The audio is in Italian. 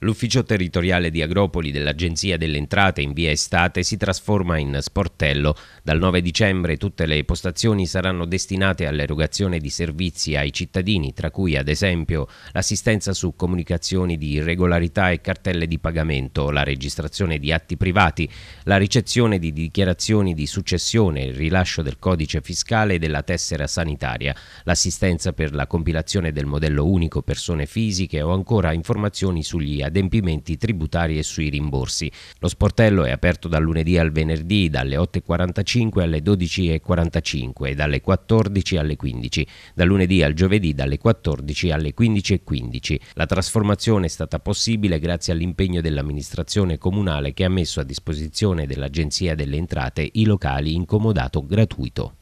L'ufficio territoriale di Agropoli dell'Agenzia delle Entrate in via Estate si trasforma in sportello. Dal 9 dicembre tutte le postazioni saranno destinate all'erogazione di servizi ai cittadini, tra cui ad esempio l'assistenza su comunicazioni di irregolarità e cartelle di pagamento, la registrazione di atti privati, la ricezione di dichiarazioni di successione, il rilascio del codice fiscale e della tessera sanitaria, l'assistenza per la compilazione del modello unico persone fisiche o ancora informazioni sugli adempimenti tributari e sui rimborsi. Lo sportello è aperto dal lunedì al venerdì dalle 8.45 alle 12.45 e dalle 14 alle 15, dal lunedì al giovedì dalle 14 alle 15.15. La trasformazione è stata possibile grazie all'impegno dell'amministrazione comunale che ha messo a disposizione dell'Agenzia delle Entrate i locali in comodato gratuito.